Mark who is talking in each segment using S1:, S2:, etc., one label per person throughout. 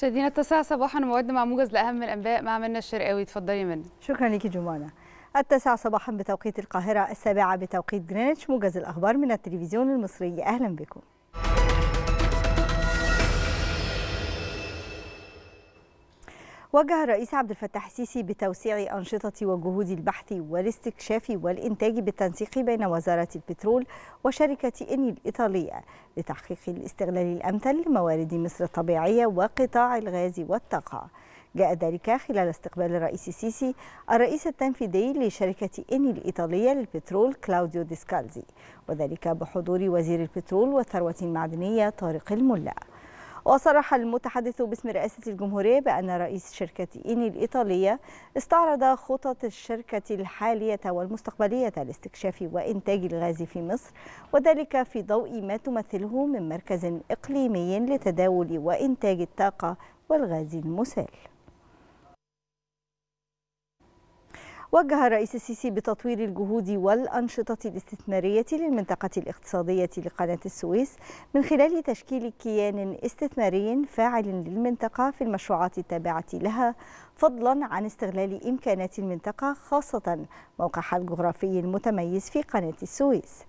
S1: مشاهدينا التاسعة صباحا موعدنا مع موجز لأهم الأنباء مع منى الشرقاوي اتفضلي منى شكرا ليكي جمانة التاسعة صباحا بتوقيت القاهرة السابعة بتوقيت جرينتش موجز الأخبار من التلفزيون المصري أهلا بكم وجه الرئيس عبد الفتاح السيسي بتوسيع أنشطة وجهود البحث والاستكشاف والإنتاج بالتنسيق بين وزارة البترول وشركة إني الإيطالية لتحقيق الاستغلال الأمثل لموارد مصر الطبيعية وقطاع الغاز والطاقة جاء ذلك خلال استقبال الرئيس السيسي الرئيس التنفيذي لشركة إني الإيطالية للبترول كلاوديو ديسكالزي وذلك بحضور وزير البترول والثروة المعدنية طارق الملا وصرح المتحدث باسم رئاسة الجمهورية بأن رئيس شركة إيني الإيطالية استعرض خطط الشركة الحالية والمستقبلية لاستكشاف وإنتاج الغاز في مصر وذلك في ضوء ما تمثله من مركز إقليمي لتداول وإنتاج الطاقة والغاز المسال وجه الرئيس السيسي بتطوير الجهود والأنشطة الاستثمارية للمنطقة الاقتصادية لقناة السويس من خلال تشكيل كيان استثماري فاعل للمنطقة في المشروعات التابعة لها فضلا عن استغلال إمكانات المنطقة خاصة موقعها الجغرافي المتميز في قناة السويس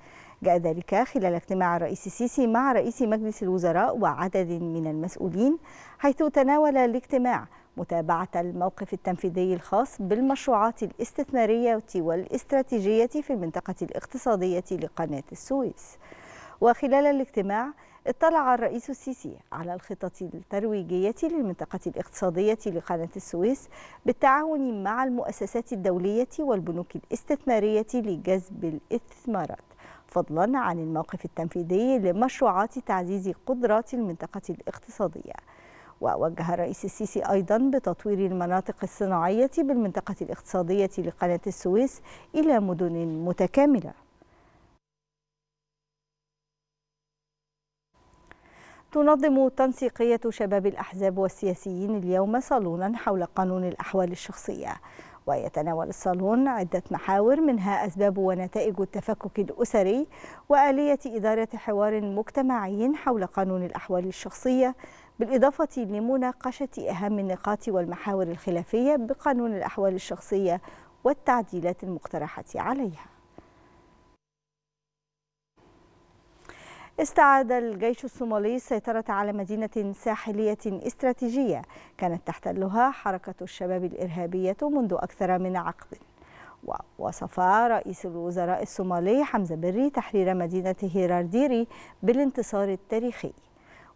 S1: جاء ذلك خلال اجتماع الرئيس السيسي مع رئيس مجلس الوزراء وعدد من المسؤولين حيث تناول الاجتماع متابعة الموقف التنفيذي الخاص بالمشروعات الاستثمارية والاستراتيجية في المنطقة الاقتصادية لقناة السويس وخلال الاجتماع اطلع الرئيس السيسي على الخطط الترويجية للمنطقة الاقتصادية لقناة السويس بالتعاون مع المؤسسات الدولية والبنوك الاستثمارية لجذب الاستثمارات فضلا عن الموقف التنفيذي لمشروعات تعزيز قدرات المنطقة الاقتصادية ووجه الرئيس السيسي أيضا بتطوير المناطق الصناعية بالمنطقة الاقتصادية لقناة السويس إلى مدن متكاملة تنظم تنسيقية شباب الأحزاب والسياسيين اليوم صالونا حول قانون الأحوال الشخصية ويتناول الصالون عدة محاور منها أسباب ونتائج التفكك الأسري وآلية إدارة حوار مجتمعي حول قانون الأحوال الشخصية بالإضافة لمناقشة أهم النقاط والمحاور الخلافية بقانون الأحوال الشخصية والتعديلات المقترحة عليها استعاد الجيش الصومالي السيطرة على مدينة ساحلية استراتيجية كانت تحتلها حركة الشباب الإرهابية منذ أكثر من عقد ووصف رئيس الوزراء الصومالي حمزة بري تحرير مدينة هيرارديري بالانتصار التاريخي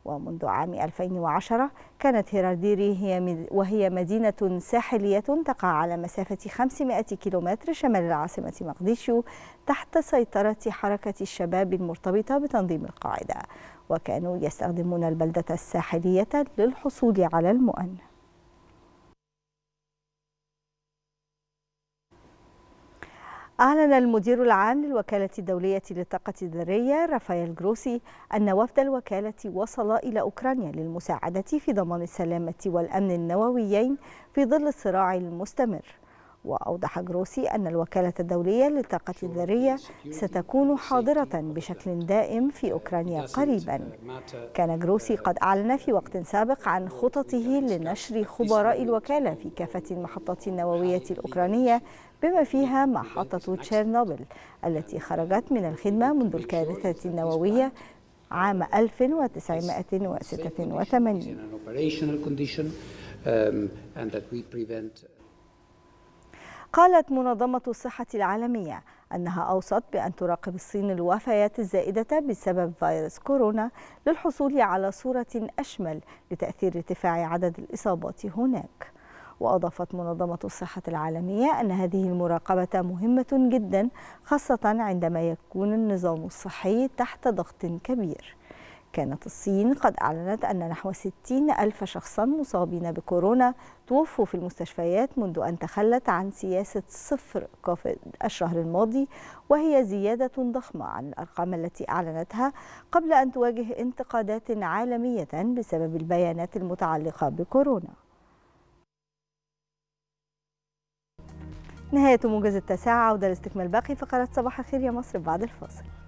S1: ومنذ عام 2010 كانت هيرالديري هي وهي مدينة ساحلية تقع على مسافة 500 كيلومتر شمال العاصمة مقديشو تحت سيطرة حركة الشباب المرتبطة بتنظيم القاعدة وكانوا يستخدمون البلدة الساحلية للحصول على المؤن أعلن المدير العام للوكالة الدولية للطاقة الذرية رافائيل جروسي أن وفد الوكالة وصل إلى أوكرانيا للمساعدة في ضمان السلامة والأمن النوويين في ظل الصراع المستمر وأوضح جروسي أن الوكالة الدولية للطاقة الذرية ستكون حاضرة بشكل دائم في أوكرانيا قريبا كان جروسي قد أعلن في وقت سابق عن خططه لنشر خبراء الوكالة في كافة المحطات النووية الأوكرانية بما فيها محطة تشيرنوبل التي خرجت من الخدمة منذ الكارثة النووية عام 1986 قالت منظمة الصحة العالمية أنها أوصت بأن تراقب الصين الوفيات الزائدة بسبب فيروس كورونا للحصول على صورة أشمل لتأثير ارتفاع عدد الإصابات هناك وأضافت منظمة الصحة العالمية أن هذه المراقبة مهمة جدا خاصة عندما يكون النظام الصحي تحت ضغط كبير كانت الصين قد أعلنت أن نحو 60 ألف شخصا مصابين بكورونا توفوا في المستشفيات منذ أن تخلت عن سياسة صفر كوفيد الشهر الماضي وهي زيادة ضخمة عن الأرقام التي أعلنتها قبل أن تواجه انتقادات عالمية بسبب البيانات المتعلقة بكورونا نهاية موجز التساعة عودة لاستكمال باقي فقرات صباح الخير يا مصر بعد الفاصل